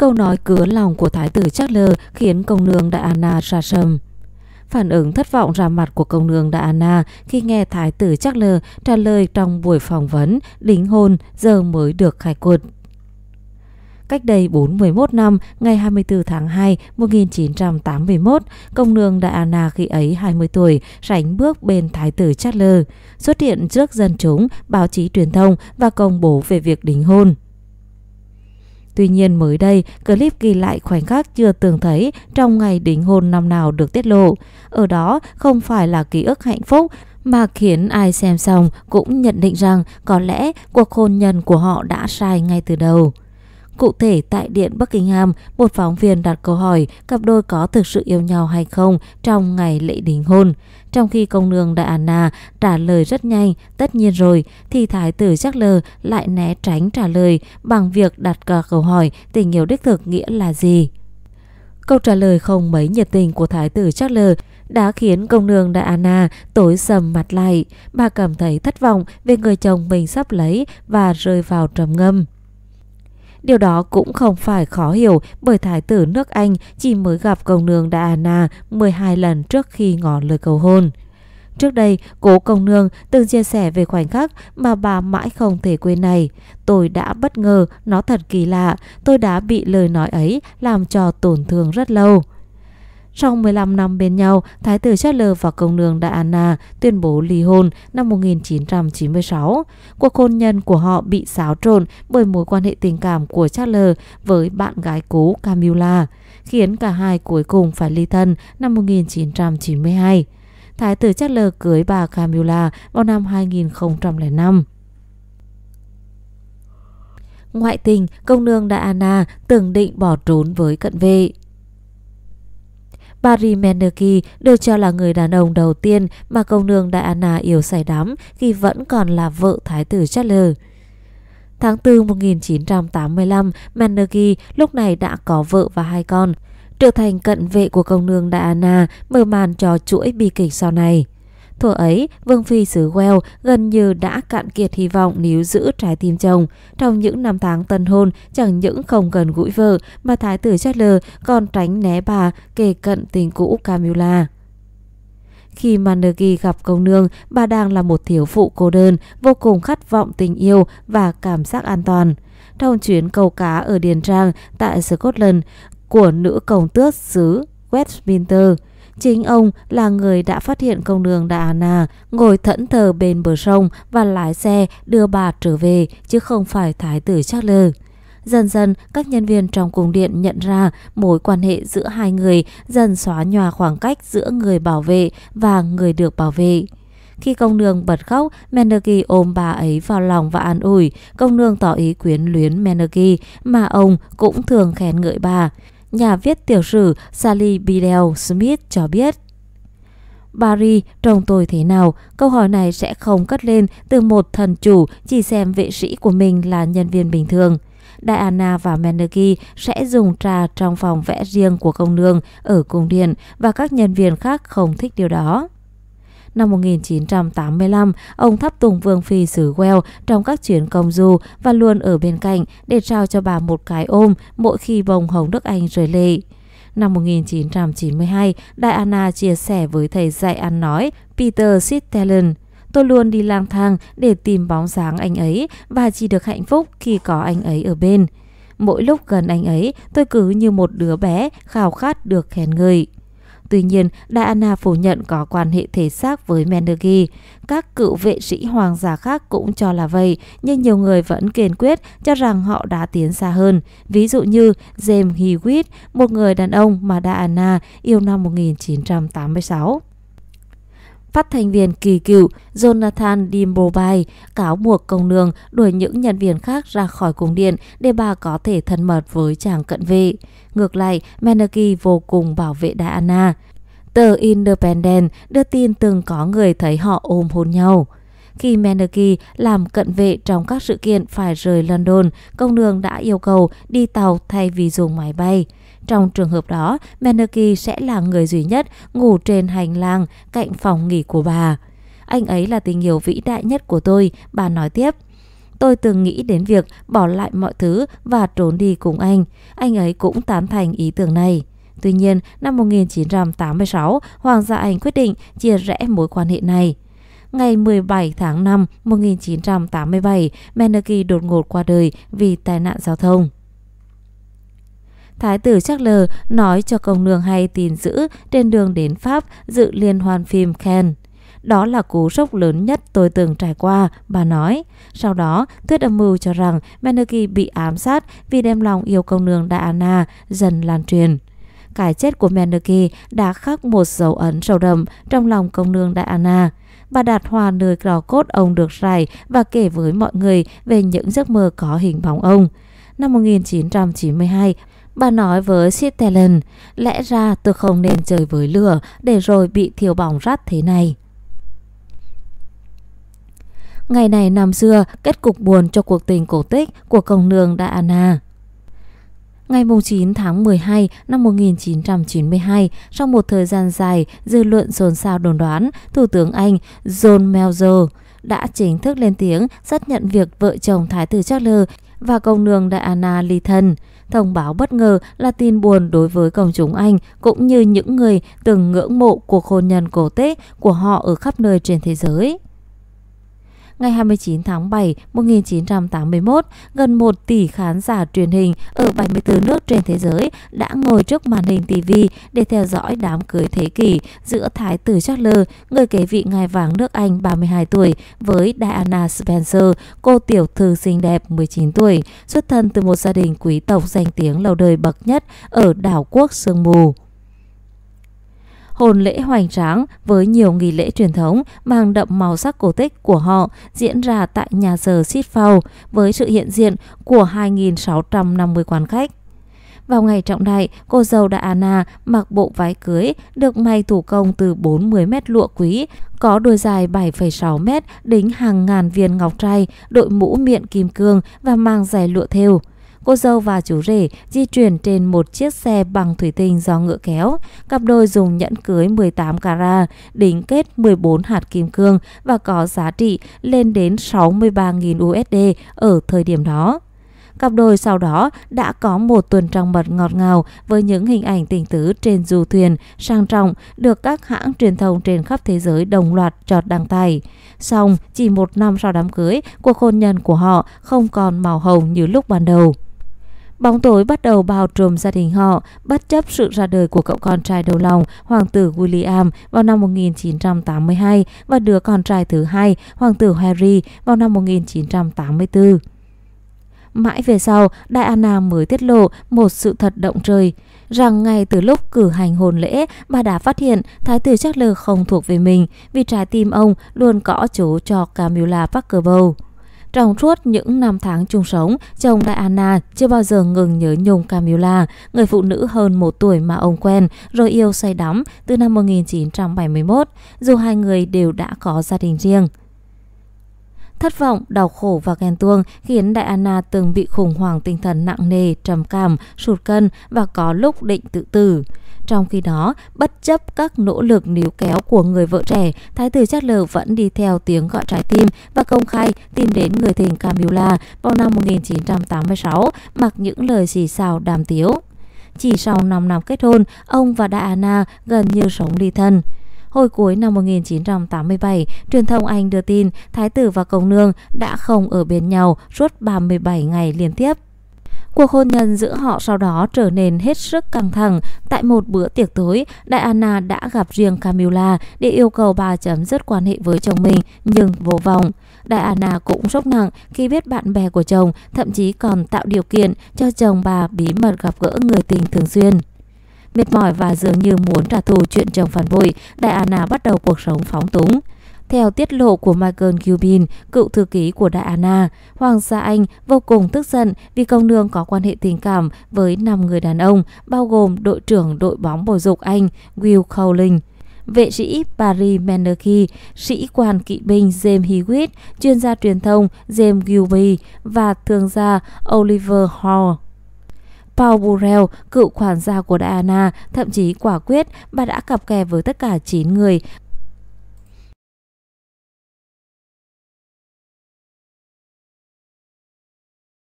Câu nói cứa lòng của thái tử Trác Lơ khiến công nương Diana ra sầm. Phản ứng thất vọng ra mặt của công nương Diana khi nghe thái tử Trác Lơ trả lời trong buổi phỏng vấn đính hôn giờ mới được khai quật. Cách đây 41 năm, ngày 24 tháng 2 1981, công nương Diana khi ấy 20 tuổi sánh bước bên Thái tử Chatler, xuất hiện trước dân chúng, báo chí truyền thông và công bố về việc đính hôn. Tuy nhiên mới đây, clip ghi lại khoảnh khắc chưa từng thấy trong ngày đính hôn năm nào được tiết lộ. Ở đó không phải là ký ức hạnh phúc mà khiến ai xem xong cũng nhận định rằng có lẽ cuộc hôn nhân của họ đã sai ngay từ đầu. Cụ thể tại Điện Buckingham, một phóng viên đặt câu hỏi cặp đôi có thực sự yêu nhau hay không trong ngày lễ đính hôn. Trong khi công nương Diana trả lời rất nhanh, tất nhiên rồi, thì thái tử Charles lại né tránh trả lời bằng việc đặt cả câu hỏi tình yêu đích thực nghĩa là gì. Câu trả lời không mấy nhiệt tình của thái tử Charles đã khiến công nương Diana tối sầm mặt lại. Bà cảm thấy thất vọng về người chồng mình sắp lấy và rơi vào trầm ngâm. Điều đó cũng không phải khó hiểu bởi thái tử nước Anh chỉ mới gặp công nương Diana 12 lần trước khi ngỏ lời cầu hôn. Trước đây, cố công nương từng chia sẻ về khoảnh khắc mà bà mãi không thể quên này. Tôi đã bất ngờ, nó thật kỳ lạ, tôi đã bị lời nói ấy làm cho tổn thương rất lâu. Sau 15 năm bên nhau, Thái tử Charles và công nương Diana tuyên bố ly hôn năm 1996. Cuộc hôn nhân của họ bị xáo trộn bởi mối quan hệ tình cảm của Charles với bạn gái cũ Camilla, khiến cả hai cuối cùng phải ly thân năm 1992. Thái tử Charles cưới bà Camilla vào năm 2005. Ngoại tình, công nương Diana từng định bỏ trốn với cận vệ. Barry Menderke được cho là người đàn ông đầu tiên mà công nương Diana yêu say đắm khi vẫn còn là vợ thái tử Charles. Tháng 4 1985, Menderke lúc này đã có vợ và hai con, trở thành cận vệ của công nương Diana mở màn cho chuỗi bi kịch sau này. Thuở ấy, Vương Phi xứ Wales gần như đã cạn kiệt hy vọng níu giữ trái tim chồng. Trong những năm tháng tân hôn, chẳng những không gần gũi vợ mà Thái tử Charles còn tránh né bà kề cận tình cũ Camilla. Khi Mandergy gặp công nương, bà đang là một thiếu phụ cô đơn, vô cùng khát vọng tình yêu và cảm giác an toàn. Trong chuyến câu cá ở Điền Trang tại Scotland của nữ công tước xứ Westminster, Chính ông là người đã phát hiện công đường Đà Hà Na ngồi thẫn thờ bên bờ sông và lái xe đưa bà trở về chứ không phải thái tử Charles. Dần dần, các nhân viên trong cung điện nhận ra mối quan hệ giữa hai người dần xóa nhòa khoảng cách giữa người bảo vệ và người được bảo vệ. Khi công nương bật khóc, Menergy ôm bà ấy vào lòng và an ủi. Công nương tỏ ý quyến luyến Menergy mà ông cũng thường khen ngợi bà nhà viết tiểu sử Sally Bidell Smith cho biết. Barry trông tôi thế nào? Câu hỏi này sẽ không cất lên từ một thần chủ chỉ xem vệ sĩ của mình là nhân viên bình thường. Diana và Menegi sẽ dùng trà trong phòng vẽ riêng của công nương ở cung điện và các nhân viên khác không thích điều đó. Năm 1985, ông thắp tùng Vương Phi xứ Well trong các chuyến công du và luôn ở bên cạnh để trao cho bà một cái ôm mỗi khi bông hồng Đức Anh rời lệ. Năm 1992, Diana chia sẻ với thầy dạy ăn nói Peter Sittelen, Tôi luôn đi lang thang để tìm bóng dáng anh ấy và chỉ được hạnh phúc khi có anh ấy ở bên. Mỗi lúc gần anh ấy, tôi cứ như một đứa bé khao khát được khen ngợi. Tuy nhiên, Diana phủ nhận có quan hệ thể xác với Mendergy. Các cựu vệ sĩ hoàng gia khác cũng cho là vậy, nhưng nhiều người vẫn kiên quyết cho rằng họ đã tiến xa hơn. Ví dụ như James Hewitt, một người đàn ông mà Diana yêu năm 1986. Phát thanh viên kỳ cựu Jonathan Dimbovai cáo buộc công nương đuổi những nhân viên khác ra khỏi cung điện để bà có thể thân mật với chàng cận vệ. Ngược lại, Menaki vô cùng bảo vệ Diana. Tờ Independent đưa tin từng có người thấy họ ôm hôn nhau. Khi Menaki làm cận vệ trong các sự kiện phải rời London, công nương đã yêu cầu đi tàu thay vì dùng máy bay. Trong trường hợp đó, Meneki sẽ là người duy nhất ngủ trên hành lang cạnh phòng nghỉ của bà. Anh ấy là tình yêu vĩ đại nhất của tôi, bà nói tiếp. Tôi từng nghĩ đến việc bỏ lại mọi thứ và trốn đi cùng anh. Anh ấy cũng tán thành ý tưởng này. Tuy nhiên, năm 1986, Hoàng gia Anh quyết định chia rẽ mối quan hệ này. Ngày 17 tháng 5 1987, Meneki đột ngột qua đời vì tai nạn giao thông. Thái tử Chắc nói cho công nương hay tin giữ trên đường đến Pháp dự liên hoan phim Ken. Đó là cú sốc lớn nhất tôi từng trải qua, bà nói. Sau đó, thuyết âm mưu cho rằng Menuki bị ám sát vì đem lòng yêu công nương Diana dần lan truyền. Cái chết của Menuki đã khắc một dấu ấn sâu đậm trong lòng công nương Diana. Bà đặt hòa nơi đỏ cốt ông được rải và kể với mọi người về những giấc mơ có hình bóng ông. Năm 1992, Bà nói với Sitelen, lẽ ra tôi không nên chơi với lửa để rồi bị thiêu bỏng rát thế này. Ngày này năm xưa, kết cục buồn cho cuộc tình cổ tích của công nương Diana. Ngày 9 tháng 12 năm 1992, sau một thời gian dài, dư luận xôn xao đồn đoán, Thủ tướng Anh John Melzer đã chính thức lên tiếng xác nhận việc vợ chồng Thái tử Charles và công nương Diana ly thân. Thông báo bất ngờ là tin buồn đối với công chúng Anh cũng như những người từng ngưỡng mộ cuộc hôn nhân cổ tích của họ ở khắp nơi trên thế giới ngày 29 tháng 7 1981, gần 1 tỷ khán giả truyền hình ở 74 nước trên thế giới đã ngồi trước màn hình TV để theo dõi đám cưới thế kỷ giữa Thái tử Charles, người kế vị ngài vàng nước Anh 32 tuổi, với Diana Spencer, cô tiểu thư xinh đẹp 19 tuổi, xuất thân từ một gia đình quý tộc danh tiếng lâu đời bậc nhất ở đảo quốc Sương Mù hồn lễ hoành tráng với nhiều nghi lễ truyền thống mang đậm màu sắc cổ tích của họ diễn ra tại nhà thờ Sít Phao với sự hiện diện của 2.650 quan khách. Vào ngày trọng đại, cô dâu đã Anna mặc bộ váy cưới được may thủ công từ 40 mét lụa quý, có đôi dài 7,6 mét đính hàng ngàn viên ngọc trai, đội mũ miệng kim cương và mang giày lụa thêu. Cô dâu và chú rể di chuyển trên một chiếc xe bằng thủy tinh do ngựa kéo. Cặp đôi dùng nhẫn cưới 18 carat, đính kết 14 hạt kim cương và có giá trị lên đến 63.000 USD ở thời điểm đó. Cặp đôi sau đó đã có một tuần trăng mật ngọt ngào với những hình ảnh tình tứ trên du thuyền sang trọng được các hãng truyền thông trên khắp thế giới đồng loạt trọt đăng tải. Song, chỉ một năm sau đám cưới, cuộc hôn nhân của họ không còn màu hồng như lúc ban đầu. Bóng tối bắt đầu bao trùm gia đình họ, bất chấp sự ra đời của cậu con trai đầu lòng, hoàng tử William vào năm 1982 và đứa con trai thứ hai, hoàng tử Harry vào năm 1984. Mãi về sau, Diana mới tiết lộ một sự thật động trời rằng ngay từ lúc cử hành hôn lễ, bà đã phát hiện Thái tử Charles không thuộc về mình vì trái tim ông luôn cõ chú cho Camilla Parker Bowl. Trong suốt những năm tháng chung sống, chồng Diana chưa bao giờ ngừng nhớ nhung Camilla, người phụ nữ hơn một tuổi mà ông quen, rồi yêu say đắm từ năm 1971, dù hai người đều đã có gia đình riêng. Thất vọng, đau khổ và ghen tuông khiến Diana từng bị khủng hoảng tinh thần nặng nề, trầm cảm, sụt cân và có lúc định tự tử. Trong khi đó, bất chấp các nỗ lực níu kéo của người vợ trẻ, Thái tử Charles vẫn đi theo tiếng gọi trái tim và công khai tìm đến người tình Camilla vào năm 1986 mặc những lời xì xào đàm tiếu. Chỉ sau 5 năm kết hôn, ông và Diana gần như sống ly thân. Hồi cuối năm 1987, truyền thông Anh đưa tin Thái tử và Công Nương đã không ở bên nhau suốt 37 ngày liên tiếp. Cuộc hôn nhân giữa họ sau đó trở nên hết sức căng thẳng. Tại một bữa tiệc tối, Diana đã gặp riêng Camilla để yêu cầu bà chấm dứt quan hệ với chồng mình, nhưng vô vọng. Diana cũng sốc nặng khi biết bạn bè của chồng thậm chí còn tạo điều kiện cho chồng bà bí mật gặp gỡ người tình thường xuyên. Mệt mỏi và dường như muốn trả thù chuyện chồng phản bội, Diana bắt đầu cuộc sống phóng túng. Theo tiết lộ của Michael Cuban, cựu thư ký của Diana, Hoàng gia Anh vô cùng tức giận vì công nương có quan hệ tình cảm với 5 người đàn ông, bao gồm đội trưởng đội bóng bầu dục Anh Will Cowling vệ sĩ Barry Menerky, sĩ quan kỵ binh James Hewitt, chuyên gia truyền thông James Gilby và thương gia Oliver Hall. Paul Burrell, cựu quản gia của Diana, thậm chí quả quyết bà đã cặp kè với tất cả 9 người,